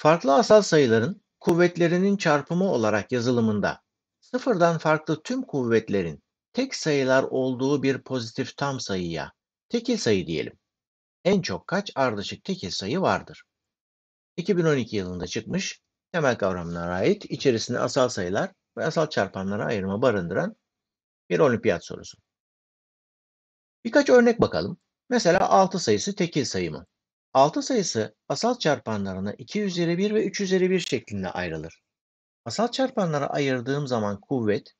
Farklı asal sayıların kuvvetlerinin çarpımı olarak yazılımında sıfırdan farklı tüm kuvvetlerin tek sayılar olduğu bir pozitif tam sayıya tekil sayı diyelim. En çok kaç ardışık tekil sayı vardır? 2012 yılında çıkmış temel kavramlara ait içerisinde asal sayılar ve asal çarpanlara ayırma barındıran bir olimpiyat sorusu. Birkaç örnek bakalım. Mesela 6 sayısı tekil sayı mı? 6 sayısı asal çarpanlarına 2 üzeri 1 ve 3 üzeri 1 şeklinde ayrılır. Asal çarpanlara ayırdığım zaman kuvvet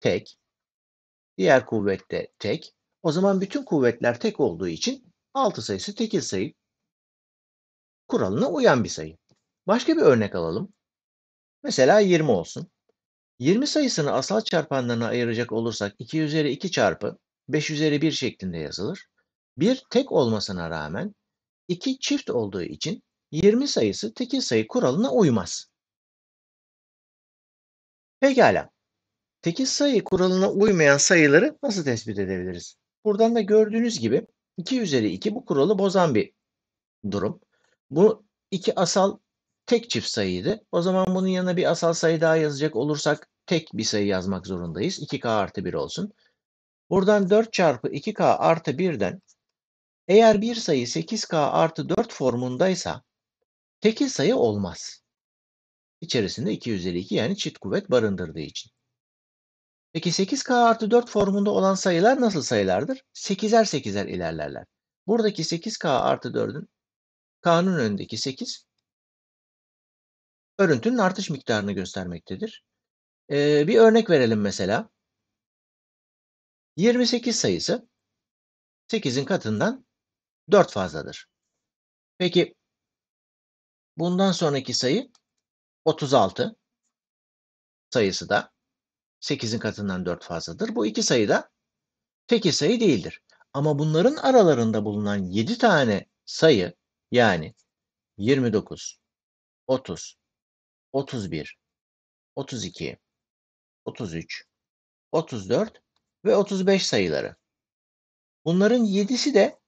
tek, diğer kuvvet de tek. O zaman bütün kuvvetler tek olduğu için 6 sayısı tekil sayı. Kuralına uyan bir sayı. Başka bir örnek alalım. Mesela 20 olsun. 20 sayısını asal çarpanlarına ayıracak olursak 2 üzeri 2 çarpı 5 üzeri 1 şeklinde yazılır. Bir tek olmasına rağmen 2 çift olduğu için 20 sayısı tekil sayı kuralına uymaz. Pekala. Tekil sayı kuralına uymayan sayıları nasıl tespit edebiliriz? Buradan da gördüğünüz gibi 2 üzeri 2 bu kuralı bozan bir durum. Bu iki asal tek çift sayıydı. O zaman bunun yanına bir asal sayı daha yazacak olursak tek bir sayı yazmak zorundayız. 2k artı 1 olsun. Buradan 4 çarpı 2k artı 1'den eğer bir sayı 8k artı 4 formundaysa tekil sayı olmaz. İçerisinde 252 yani çift kuvvet barındırdığı için. Peki 8k artı 4 formunda olan sayılar nasıl sayılardır? 8'er 8'er ilerlerler. Buradaki 8k artı 4'ün k'nın önündeki 8 örüntünün artış miktarını göstermektedir. Ee, bir örnek verelim mesela. 28 sayısı 8'in katından 4 fazladır. Peki bundan sonraki sayı 36 sayısı da 8'in katından 4 fazladır. Bu iki sayı da tekil sayı değildir. Ama bunların aralarında bulunan 7 tane sayı yani 29, 30, 31, 32, 33, 34 ve 35 sayıları. Bunların 7'si de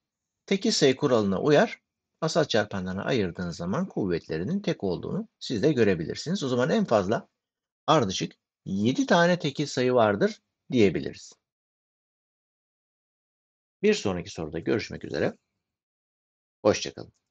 tekil sayı kuralına uyar asal çarpanlarına ayırdığınız zaman kuvvetlerinin tek olduğunu siz de görebilirsiniz. O zaman en fazla ardışık 7 tane tekil sayı vardır diyebiliriz. Bir sonraki soruda görüşmek üzere. Hoşçakalın.